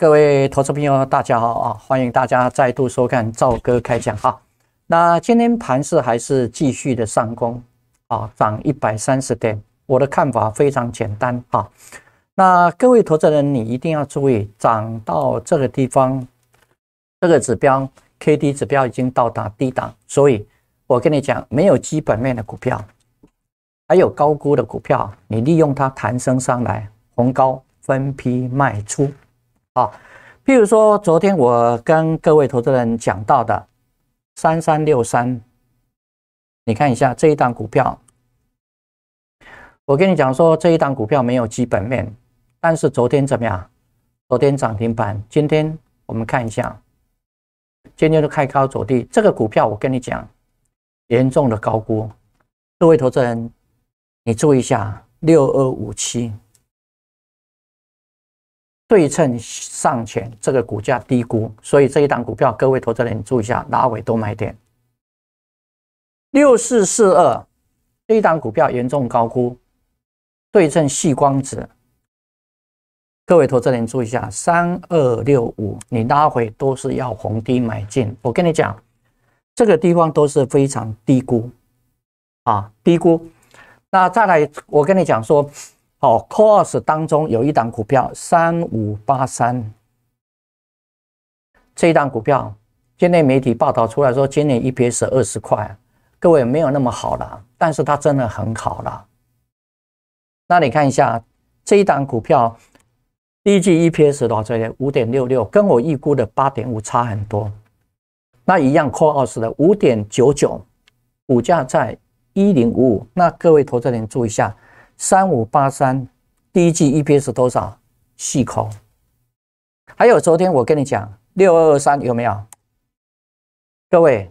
各位投资朋友，大家好啊！欢迎大家再度收看赵哥开讲哈。那今天盘市还是继续的上攻啊，涨一百三十点。我的看法非常简单啊，那各位投资人，你一定要注意，涨到这个地方，这个指标 K D 指标已经到达低档，所以我跟你讲，没有基本面的股票，还有高估的股票，你利用它弹升上来红高，分批卖出。啊，譬如说，昨天我跟各位投资人讲到的三三六三，你看一下这一档股票，我跟你讲说这一档股票没有基本面，但是昨天怎么样？昨天涨停板，今天我们看一下，今天都开高走低，这个股票我跟你讲，严重的高估。各位投资人，你注意一下六二五七。对称上前，这个股价低估，所以这一档股票，各位投资人注意一下，拉尾多买点。六四四二，这一档股票严重高估。对称细光子，各位投资人注意一下，三二六五，你拉回都是要逢低买进。我跟你讲，这个地方都是非常低估，啊，低估。那再来，我跟你讲说。好 c o s s 当中有一档股票三五八三，这一档股票，今天媒体报道出来说，今年 EPS 二十块，各位没有那么好了，但是它真的很好了。那你看一下这一档股票，第一季 EPS 多少？这五点六六，跟我预估的八点五差很多。那一样 c o s s 的五点九九，股价在一零五五，那各位投资人注意一下。三五八三，第一季 EPS 多少？细抠。还有昨天我跟你讲六二二三有没有？各位，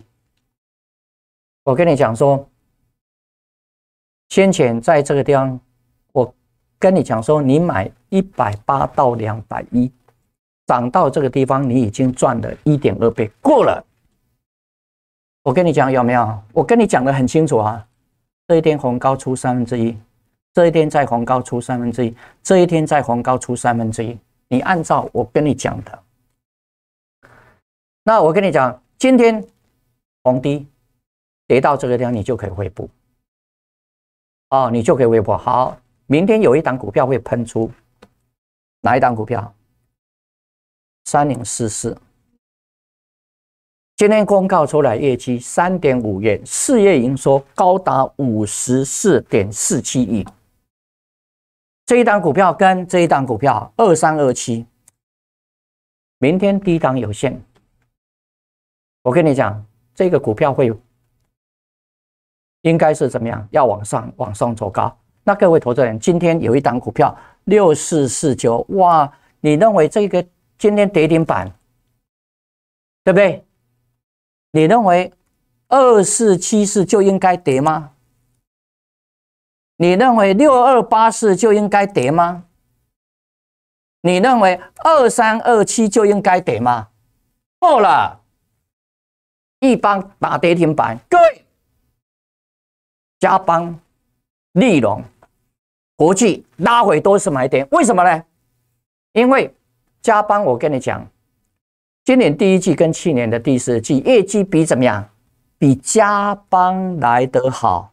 我跟你讲说，先前在这个地方，我跟你讲说，你买一百八到两百一，涨到这个地方，你已经赚了一点二倍过了。我跟你讲有没有？我跟你讲的很清楚啊，这一天红高出三分之一。这一天在逢高出三分之一，这一天在逢高出三分之一。你按照我跟你讲的，那我跟你讲，今天逢低跌到这个地方，你就可以回补。哦，你就可以回补。好，明天有一档股票会喷出，哪一档股票？三零四四。今天公告出来业绩三点五元，四月营收高达五十四点四七亿。这一档股票跟这一档股票二三二七，明天低档有限。我跟你讲，这个股票会应该是怎么样？要往上往上走高。那各位投资人，今天有一档股票六四四九，哇，你认为这个今天跌停板，对不对？你认为二四七四就应该跌吗？你认为六二八四就应该跌吗？你认为二三二七就应该跌吗？错了，一帮打跌停板，各位，加邦、利荣、国际拉回都是买点，为什么呢？因为加邦，我跟你讲，今年第一季跟去年的第四季业绩比怎么样？比加邦来得好。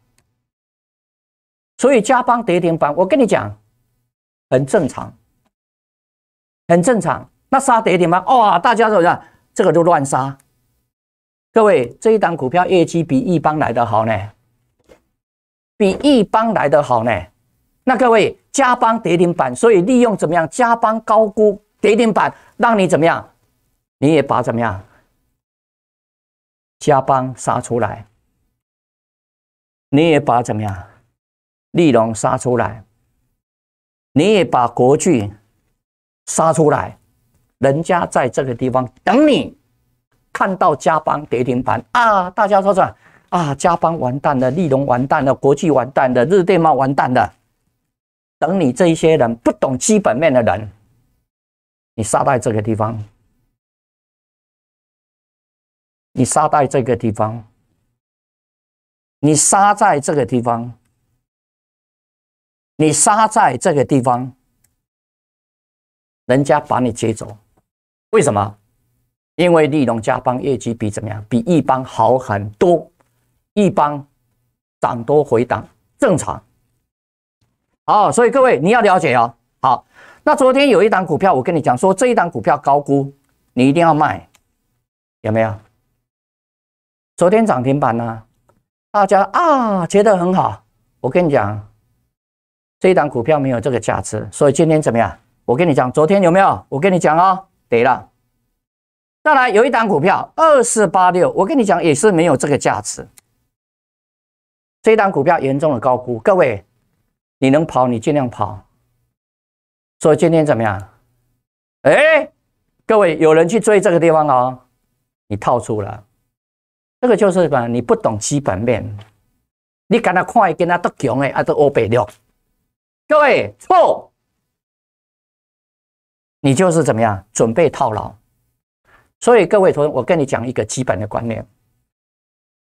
所以加帮跌停板，我跟你讲，很正常，很正常。那杀跌停板，哇，大家怎么样？这个就乱杀。各位，这一档股票业绩比一般来的好呢，比一般来的好呢。那各位加帮跌停板，所以利用怎么样？加帮高估跌停板，让你怎么样？你也把怎么样？加班杀出来，你也把怎么样？利龙杀出来，你也把国巨杀出来，人家在这个地方等你。看到加邦跌停板啊，大家说说啊？加邦完蛋了，利龙完蛋了，国巨完蛋了，日电猫完蛋了。等你这一些人不懂基本面的人，你杀在这个地方，你杀在这个地方，你杀在这个地方。你杀在这个地方，人家把你接走，为什么？因为利隆加邦业绩比怎么样？比一般好很多，一般涨多回档正常。好，所以各位你要了解哦。好，那昨天有一档股票，我跟你讲说这一档股票高估，你一定要卖，有没有？昨天涨停板呢，大家啊觉得很好，我跟你讲。这一档股票没有这个价值，所以今天怎么样？我跟你讲，昨天有没有？我跟你讲哦，跌了。再来有一档股票，二四八六，我跟你讲也是没有这个价值。这一档股票严重的高估。各位，你能跑你尽量跑。所以今天怎么样？哎，各位有人去追这个地方哦，你套出了。这个就是什么？你不懂基本面，你敢拿快跟他都强的，啊，都二北六。各位错，你就是怎么样准备套牢？所以各位同学，我跟你讲一个基本的观念。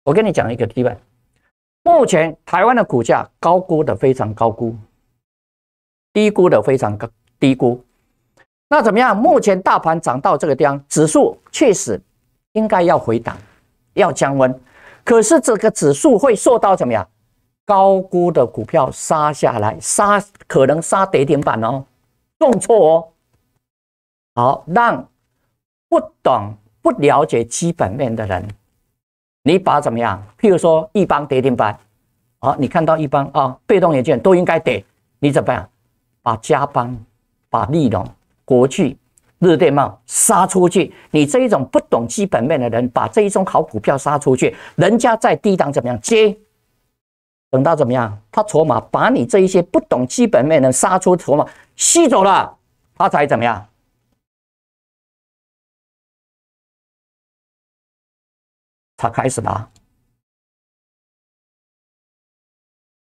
我跟你讲一个基本，目前台湾的股价高估的非常高估，低估的非常高低估。那怎么样？目前大盘涨到这个地方，指数确实应该要回档，要降温。可是这个指数会受到怎么样？高估的股票杀下来，杀可能杀跌停板哦，重挫哦。好，让不懂、不了解基本面的人，你把怎么样？譬如说，一帮跌停板好，你看到一帮啊，被动元件都应该跌，你怎么样？把加邦、把利润，国际、日电贸杀出去。你这一种不懂基本面的人，把这一种好股票杀出去，人家在低档怎么样接？等到怎么样？他筹码把你这一些不懂基本面的杀出筹码吸走了，他才怎么样？他开始拿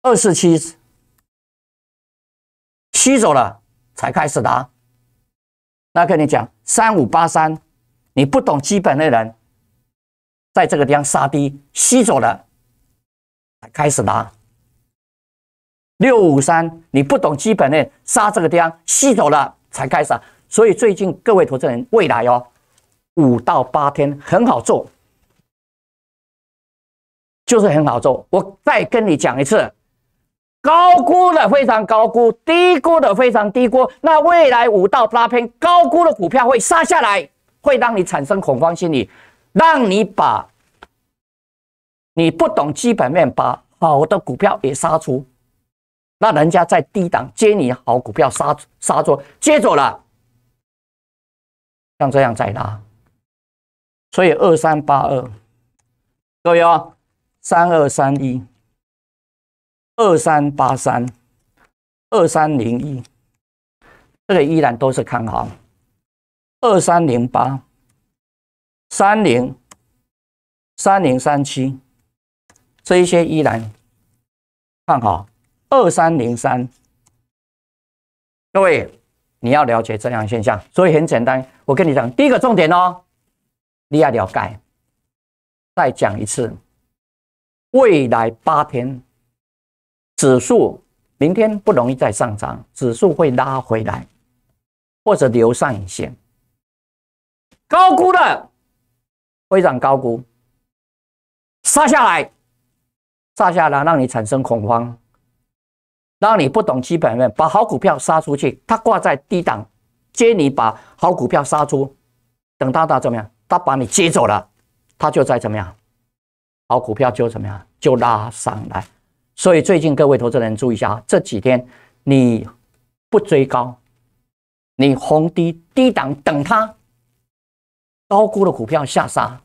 二四七吸走了，才开始拿。那跟你讲，三五八三，你不懂基本的人，在这个地方杀低吸走了。开始拿六五三，你不懂基本面杀这个地方吸走了才开始，所以最近各位投资人未来哦五到八天很好做，就是很好做。我再跟你讲一次，高估的非常高估，低估的非常低估。那未来五到八天，高估的股票会杀下来，会让你产生恐慌心理，让你把。你不懂基本面，把好的股票也杀出，那人家在低档接你好股票杀杀做，接走了，像这样再拉，所以二三八二，各位啊，三二三一，二三八三，二三零一，这个依然都是看好，二三零八，三零，三零三七。这一些依然看好二三零三，各位你要了解这样现象，所以很简单，我跟你讲，第一个重点哦，你要了解。再讲一次，未来八天指数明天不容易再上涨，指数会拉回来，或者留上影线，高估的会涨高估，杀下来。炸下来，让你产生恐慌，让你不懂基本面，把好股票杀出去。他挂在低档，接你把好股票杀出，等他到怎么样？他把你接走了，他就在怎么样？好股票就怎么样？就拉上来。所以最近各位投资人注意一下，这几天你不追高，你红低低档等他，高估的股票下杀。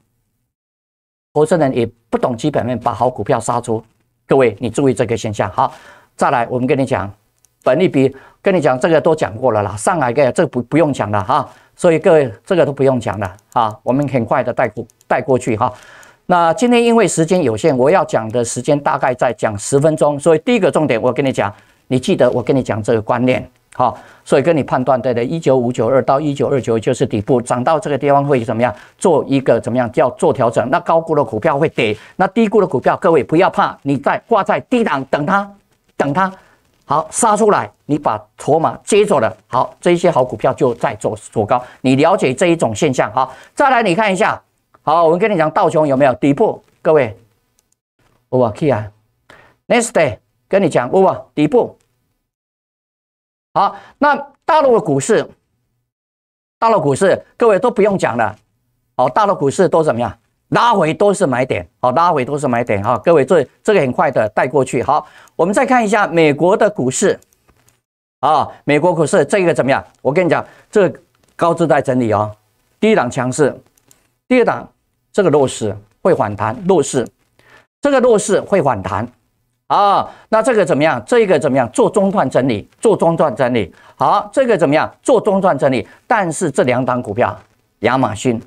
投资人也不懂基本面，把好股票杀出。各位，你注意这个现象。好，再来，我们跟你讲，本利比，跟你讲这个都讲过了啦，上海个，这个不不用讲了哈。所以各位，这个都不用讲了哈。我们很快的带过带过去哈。那今天因为时间有限，我要讲的时间大概在讲十分钟，所以第一个重点我跟你讲，你记得我跟你讲这个观念。好，所以跟你判断对的，一九五九二到一九二九就是底部，涨到这个地方会怎么样？做一个怎么样？叫做调整。那高估的股票会跌，那低估的股票，各位不要怕，你在挂在低档，等它，等它，好杀出来，你把筹码接走了，好，这些好股票就在走走高。你了解这一种现象，好，再来你看一下，好，我跟你讲，道琼有没有底部？各位，沃克啊 n e x t Day，跟你讲沃克底部。好，那大陆的股市，大陆股市，各位都不用讲了。好，大陆股市都怎么样？拉回都是买点。好，拉回都是买点好，各位，这这个很快的带过去。好，我们再看一下美国的股市。啊，美国股市这个怎么样？我跟你讲，这个高姿态整理啊，第一档强势，第二档这个弱势会反弹，弱势，这个弱势会反弹。啊，那这个怎么样？这个怎么样？做中段整理，做中段整理。好，这个怎么样？做中段整理。但是这两档股票，亚马逊、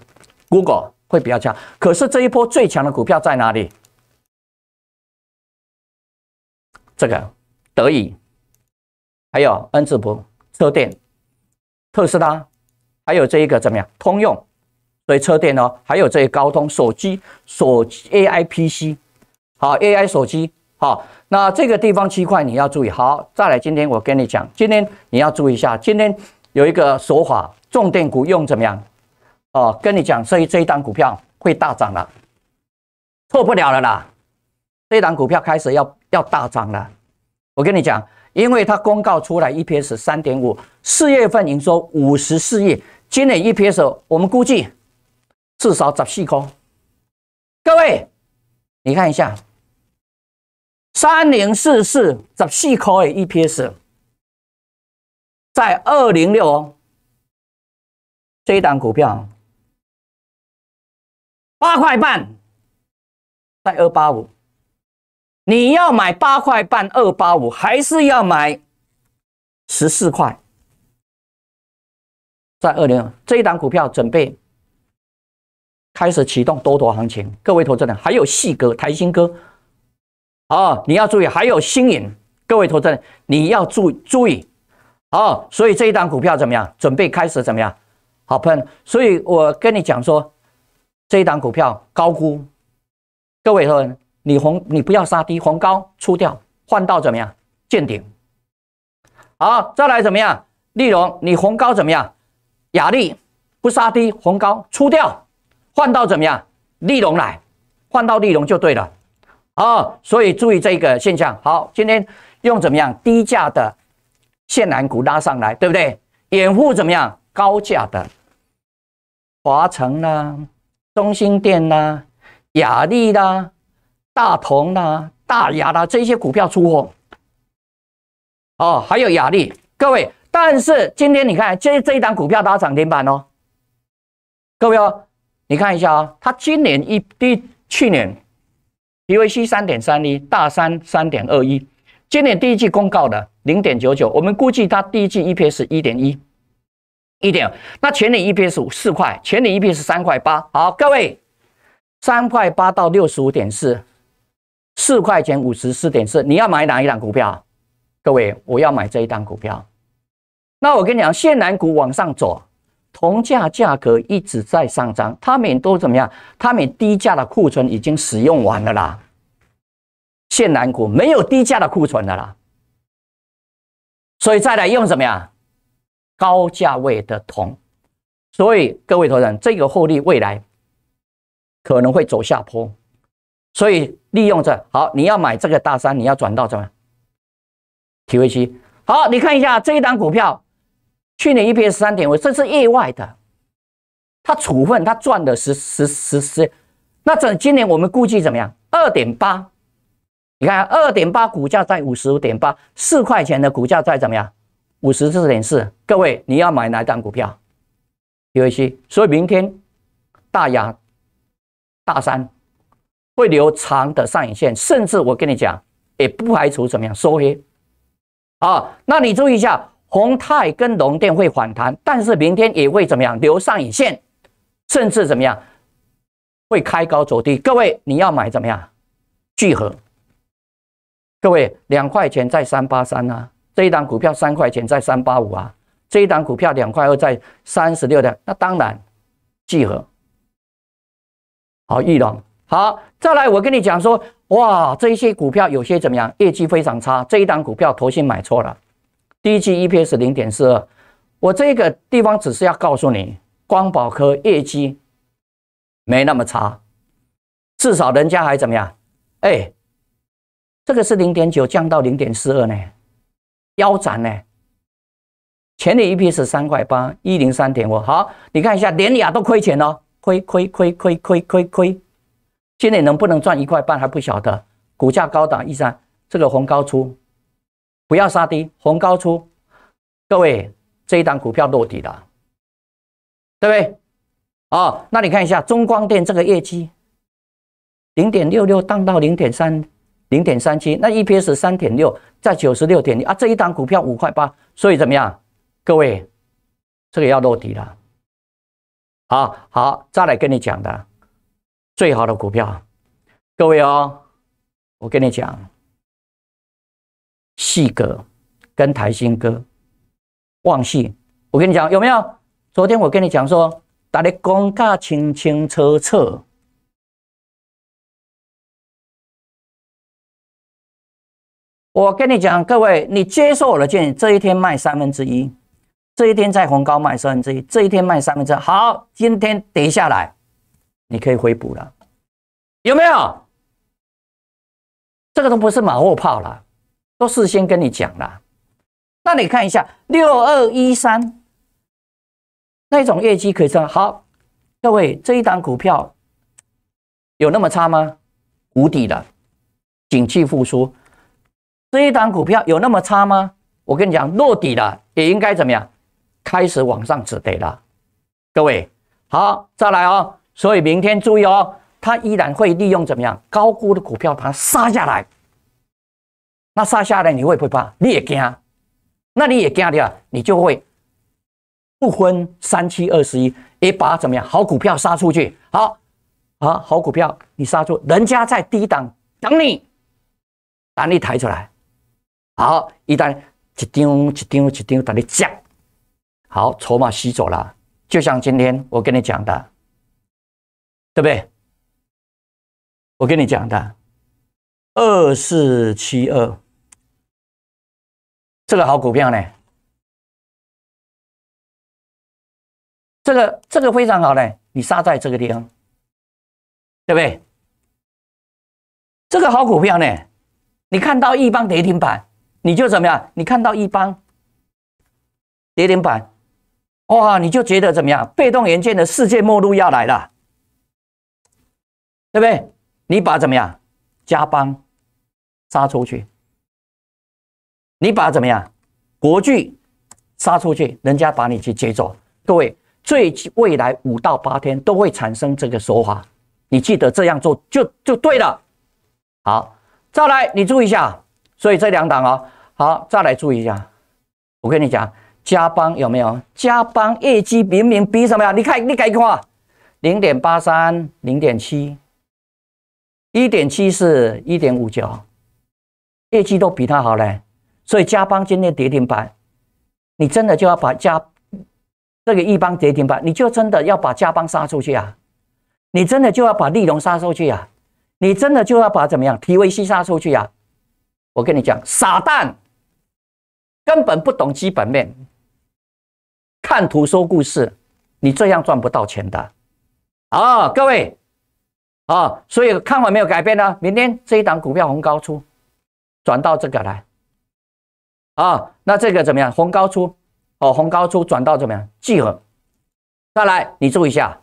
Google 会比较强。可是这一波最强的股票在哪里？这个，德意，还有恩智浦、车电、特斯拉，还有这一个怎么样？通用，所以车电哦，还有这些高通手机、手 AI PC，好 AI 手机。好，那这个地方区块你要注意。好，再来，今天我跟你讲，今天你要注意一下。今天有一个手法，重点股用怎么样？哦，跟你讲，所以这一档股票会大涨了，错不了了啦。这一档股票开始要要大涨了，我跟你讲，因为它公告出来 EPS 三点五，四月份营收五十四亿，今年 EPS 我们估计至少十四空。各位，你看一下。三零四四十四块的 EPS，在二零六哦，这一档股票八块半，在二八五，你要买八块半二八五，还是要买十四块？在二零这一档股票准备开始启动多头行情，各位投资人还有细哥、台新哥。哦，你要注意，还有新颖，各位投资人，你要注注意。哦，所以这一档股票怎么样？准备开始怎么样？好，喷，所以我跟你讲说，这一档股票高估。各位投资人，你红你不要杀低，红高出掉，换到怎么样？见顶。好，再来怎么样？利荣，你红高怎么样？雅丽不杀低，红高出掉，换到怎么样？利荣来，换到利荣就对了。哦，所以注意这个现象。好，今天用怎么样低价的线缆股拉上来，对不对？掩护怎么样高价的华城啦、中兴电啦、雅利啦、大同啦、大雅啦这些股票出货。哦，还有雅利，各位。但是今天你看这这一档股票打涨停板哦，各位哦，你看一下啊，它今年一第去年。PVC 三点三一，大三三点二一，今年第一季公告的零点九九，我们估计它第一季 EPS 一点一，一点，那全年 EPS 四块，全年 EPS 三块八。好，各位，三块八到六十五点四，四块钱五十四点四，你要买哪一档股票？各位，我要买这一档股票。那我跟你讲，线南股往上走。铜价价格一直在上涨，他们都怎么样？他们低价的库存已经使用完了啦，现南股没有低价的库存的啦，所以再来用什么呀？高价位的铜，所以各位投资人，这个获利未来可能会走下坡，所以利用这好，你要买这个大山，你要转到什么体会期好，你看一下这一档股票。去年 EPS 三点五，这是意外的。他处分，他赚的十十十十。那整今年我们估计怎么样？二点八，你看二点八股价在五十五点八，四块钱的股价在怎么样？五十四点四。各位，你要买哪档股票？有一些，所以明天大阳大三会留长的上影线，甚至我跟你讲，也不排除怎么样收黑。啊，那你注意一下。宏泰跟龙电会反弹，但是明天也会怎么样留上影线，甚至怎么样会开高走低。各位，你要买怎么样？聚合。各位，两块钱在三八三啊，这一档股票三块钱在三八五啊，这一档股票两块二在三十六的，那当然聚合好易龙好。再来，我跟你讲说，哇，这些股票有些怎么样？业绩非常差，这一档股票投信买错了。第一季 EPS 零点四二，我这个地方只是要告诉你，光宝科业绩没那么差，至少人家还怎么样？哎，这个是零点九降到零点四二呢，腰斩呢。前年 EPS 三块八一零三点五，好，你看一下连雅都亏钱哦，亏亏亏亏亏亏亏，今年能不能赚一块半还不晓得，股价高档一三，这个红高出。不要杀低，红高出，各位这一档股票落底了，对不对？哦，那你看一下中光电这个业绩，零点六六荡到零点三零点三七，那 EPS 三点六，在九十六点，啊这一档股票五块八，所以怎么样？各位，这个要落底了，好好再来跟你讲的最好的股票，各位哦，我跟你讲。细格跟台新哥望戏，我跟你讲有没有？昨天我跟你讲说，大家公价清清楚楚。我跟你讲，各位，你接受我的建议，这一天卖三分之一，这一天在红高卖三分之一，这一天卖三分之二。好，今天跌下来，你可以回补了，有没有？这个都不是马后炮了。都事先跟你讲了，那你看一下六二一三那种业绩可以算好，各位这一单股票有那么差吗？无底的景气复苏，这一单股票有那么差吗？我跟你讲，落底了也应该怎么样，开始往上止跌了。各位好，再来哦，所以明天注意哦，它依然会利用怎么样高估的股票，它杀下来。他杀下来，你会不会怕？你也惊，那你也惊的，你就会不分三七二十一，一把怎么样好股票杀出去？好啊，好股票你杀出，人家在低档等你，把你抬出来。好，一旦一丢一丢一丢，把你降。好筹码吸走了。就像今天我跟你讲的，对不对？我跟你讲的二四七二。这个好股票呢，这个这个非常好呢，你杀在这个地方，对不对？这个好股票呢，你看到一帮跌停板，你就怎么样？你看到一帮跌停板，哇，你就觉得怎么样？被动元件的世界末路要来了，对不对？你把怎么样加帮杀出去？你把怎么样？国剧杀出去，人家把你去接走。各位，最未来五到八天都会产生这个说法，你记得这样做就就对了。好，再来你注意一下。所以这两档哦，好，再来注意一下。我跟你讲，加班有没有加班？业绩明明比什么呀？你看，你改一改，零点八三，零点七，一点七是一点五九，业绩都比他好嘞。所以加邦今天跌停板，你真的就要把加这个一邦跌停板，你就真的要把加邦杀出去啊！你真的就要把利荣杀出去啊！你真的就要把怎么样？TVC 杀出去啊！我跟你讲，傻蛋，根本不懂基本面，看图说故事，你这样赚不到钱的啊！各位啊，所以看法没有改变呢。明天这一档股票红高出，转到这个来。啊，那这个怎么样？红高出，哦，红高出转到怎么样？聚合，再来，你注意一下，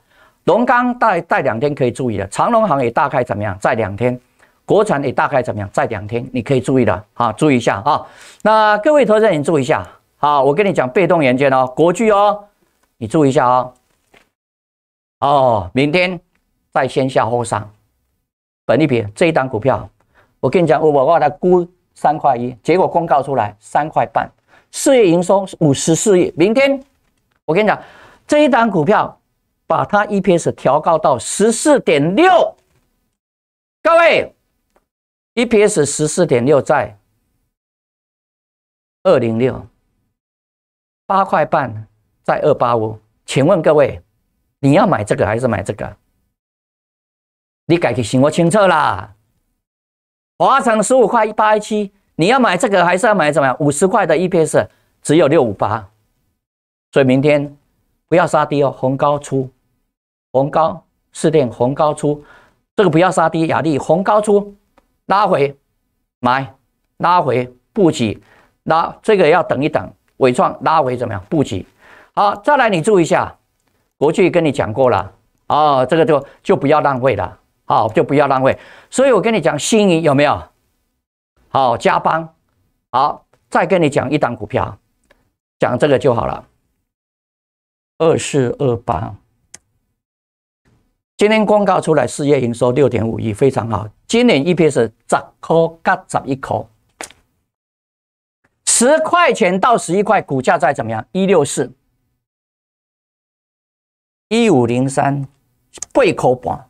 龙钢带带两天可以注意的，长龙行也大概怎么样？在两天，国产也大概怎么样？在两天，你可以注意的，啊，注意一下啊。那各位投资人注意一下，啊，我跟你讲被动元件哦，国巨哦，你注意一下哦。哦，明天再先下后上，本利平这一单股票，我跟你讲，我我把它估。三块一，结果公告出来三块半，四月营收五十四亿。明天我跟你讲，这一档股票，把它 EPS 调高到十四点六。各位，EPS 十四点六在二零六八块半在二八五，请问各位，你要买这个还是买这个？你改去想我清楚啦。华城十五块一八一七，你要买这个还是要买怎么样？五十块的 EPS 只有六五八，所以明天不要杀低哦，红高出，红高试电，红高出，这个不要杀低。雅丽红高出，拉回，买，拉回不急，拉这个要等一等。伟创拉回怎么样？不急。好，再来你注意一下，国巨跟你讲过了哦，这个就就不要浪费了。好，就不要浪费。所以我跟你讲，心仪有没有？好加班，好再跟你讲一档股票，讲这个就好了。二四二八，今天公告出来，事业营收六点五亿，非常好。今年 EPS 涨口加涨一口，十块钱到十一块，股价在怎么样？一六四，一五零三，倍口板。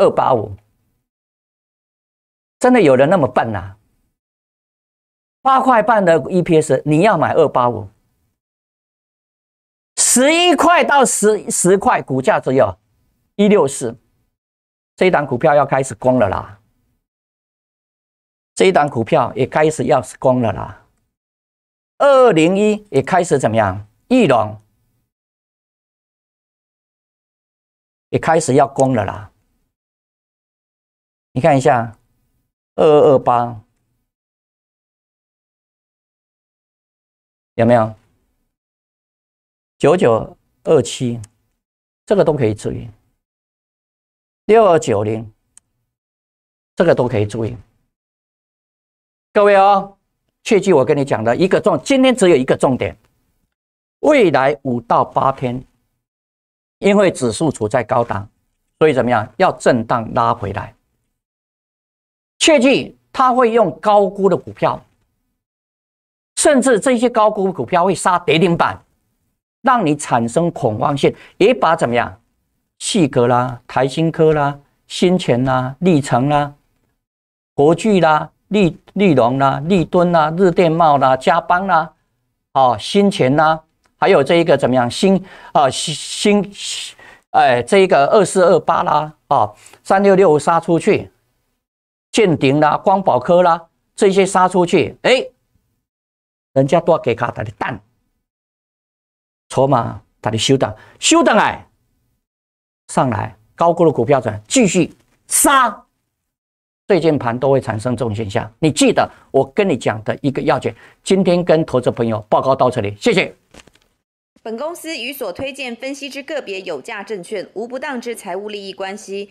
二八五，真的有人那么笨呐？八块半的 EPS，你要买二八五，十一块到十十块股价只有一六四，这一档股票要开始攻了啦！这一档股票也开始要攻了啦！二零一也开始怎么样？易龙也开始要攻了啦！你看一下，二二二八有没有？九九二七，这个都可以注意。六二九零，这个都可以注意。各位哦，切记我跟你讲的一个重，今天只有一个重点，未来五到八天，因为指数处在高档，所以怎么样？要震荡拉回来。切记，他会用高估的股票，甚至这些高估股票会杀跌停板，让你产生恐慌性，也把怎么样，旭格啦、台新科啦、新钱啦、立成啦、国巨啦、立立隆啦、立敦啦、日电贸啦、加邦啦、啊、新钱啦，还有这一个怎么样新啊新新哎这一个二四二八啦啊三六六杀出去。建鼎啦、光宝科啦这些杀出去，哎，人家都要给卡他的蛋，筹码他的修的修的哎，上来高估的股票，转继续杀，最近盘都会产生这种现象。你记得我跟你讲的一个要点。今天跟投资朋友报告到这里，谢谢。本公司与所推荐分析之个别有价证券无不当之财务利益关系。